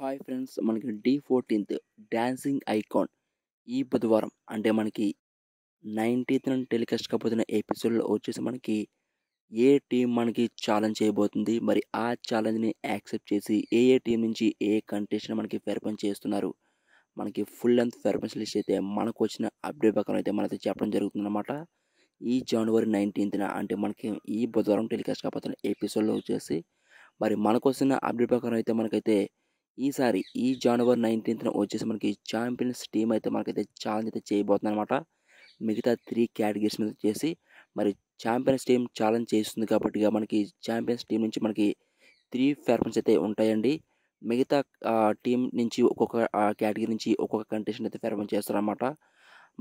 hi friends మనకి the fourteenth dancing icon ఈ బుధవారం అంటే మనకి నైన్టీన్త్ నుండి టెలికాస్ట్ కాబోతున్న ఎపిసోడ్లో వచ్చేసి మనకి ఏ టీం మనకి ఛాలెంజ్ చేయబోతుంది మరి ఆ ఛాలెంజ్ని యాక్సెప్ట్ చేసి ఏ ఏ టీం నుంచి ఏ కంటెస్ట్ మనకి ఫెర్పన్ చేస్తున్నారు మనకి ఫుల్ లెంత్ ఫెర్పన్స్ లిస్ట్ అయితే మనకు వచ్చిన అప్డేట్ ప్రకారం అయితే మనతో చెప్పడం జరుగుతుందన్నమాట ఈ జనవరి నైన్టీన్త్న అంటే మనకి ఈ బుధవారం టెలికాస్ట్ కాబోతున్న ఎపిసోడ్లో వచ్చేసి మరి మనకు వచ్చిన అప్డేట్ ప్రకారం అయితే మనకైతే ఈసారి ఈ జనవరి నైన్టీన్త్న వచ్చేసి మనకి ఛాంపియన్స్ టీం అయితే మనకైతే ఛాలెంజ్ అయితే చేయబోతుంది అనమాట మిగతా త్రీ కేటగిరీస్ మీద చేసి మరి ఛాంపియన్స్ టీం ఛాలెంజ్ చేస్తుంది కాబట్టి మనకి ఛాంపియన్స్ టీం నుంచి మనకి త్రీ పెర్ఫార్మెన్స్ అయితే ఉంటాయండి మిగతా టీం నుంచి ఒక్కొక్క కేటగిరీ నుంచి ఒక్కొక్క కంటెస్టెంట్ అయితే పెర్ఫార్మెన్స్ చేస్తారనమాట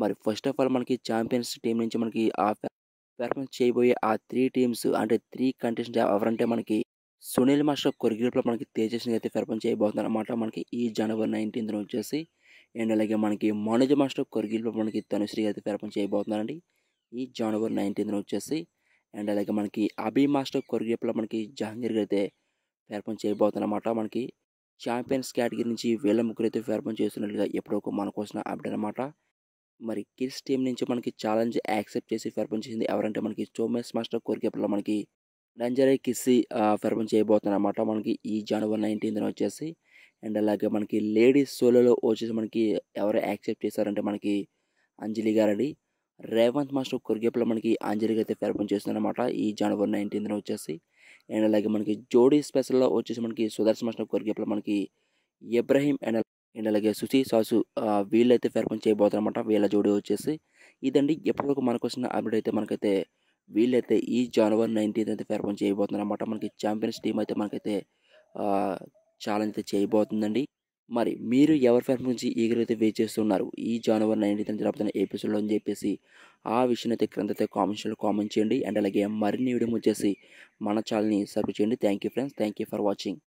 మరి ఫస్ట్ ఆఫ్ ఆల్ మనకి ఛాంపియన్స్ టీం నుంచి మనకి ఆ పెర్ఫార్మెన్స్ చేయబోయే ఆ త్రీ టీమ్స్ అంటే త్రీ కంటెస్టెంట్ ఎవరంటే మనకి సునీల్ మాస్టర్ గ్రూప్లో మనకి తేజస్ని అయితే ఫెర్పం చేయబోతున్నారు మనకి ఈ జనవరి నైన్టీన్త్న వచ్చేసి అండ్ అలాగే మనకి మనోజ్ మాస్టర్ కొరిగిరిలో మనకి తనుశ్రీ అయితే ఫెర్పం చేయబోతున్నారండి ఈ జనవరి నైన్టీన్త్న వచ్చేసి అండ్ అలాగే మనకి అభి మాస్టర్ కొరిగిరిలో మనకి జహంగీర్ అయితే ఫెర్పం చేయబోతున్నమాట మనకి ఛాంపియన్స్ కేటగిరీ నుంచి వీళ్ళ ముగ్గురు అయితే ఫెర్పం చేస్తున్నట్లుగా ఎప్పుడో మనకు వచ్చిన అప్డేట్ అనమాట మరి కిడ్స్ టీం నుంచి మనకి ఛాలెంజ్ యాక్సెప్ట్ చేసి ఫెర్పం చేసింది ఎవరంటే మనకి చోమేష్ మాస్టర్ కొరిగేపల్లో మనకి డంజరీ కిస్సి ఫెర్మన్ అనమాట మనకి ఈ జనవరి నైన్టీన్త్ వచ్చేసి అండ్ అలాగే మనకి లేడీస్ సోలోలో వచ్చేసి మనకి ఎవరు యాక్సెప్ట్ చేశారంటే మనకి అంజలి గారని రేవంత్ మాస్టర్ కొరిగేపులో మనకి అంజలికి అయితే ఫెర్మన్ చేస్తున్నారన్నమాట ఈ జనవరి నైన్టీన్త్న వచ్చేసి అండ్ అలాగే మనకి జోడీ స్పెషల్లో వచ్చేసి మనకి సుదర్శన్ మాస్టర్ కొరిగేపులో మనకి ఇబ్రాహీం అండ్ అండ్ అలాగే సుశీ సాసు వీళ్ళైతే ఫెర్మన్ చేయబోతారన్నమాట వీళ్ళ జోడీ వచ్చేసి ఇదండి ఎప్పటివరకు మనకు వచ్చిన అప్డేట్ అయితే మనకైతే వీళ్ళైతే ఈ జనవరి నైన్టీన్త్ అయితే పెర్ఫామ్ చేయబోతున్నారు అనమాట మనకి ఛాంపియన్స్ టీం అయితే మనకైతే ఛాలెంజ్ అయితే చేయబోతుందండి మరి మీరు ఎవరి ఫెర్మ్ నుంచి ఈగర్ అయితే వెయిట్ చేస్తున్నారు ఈ జనవరి నైన్టీన్త్ అని జరుగుతున్న ఎపిసోడ్లో అని చెప్పేసి ఆ విషయం అయితే క్రింద అయితే కామెంట్స్లో కామెంట్ చేయండి అండ్ అలాగే మరిన్ని వీడియో వచ్చేసి మన ఛానల్ని సబ్స్క్రైబ్ చేయండి thank you friends thank you for watching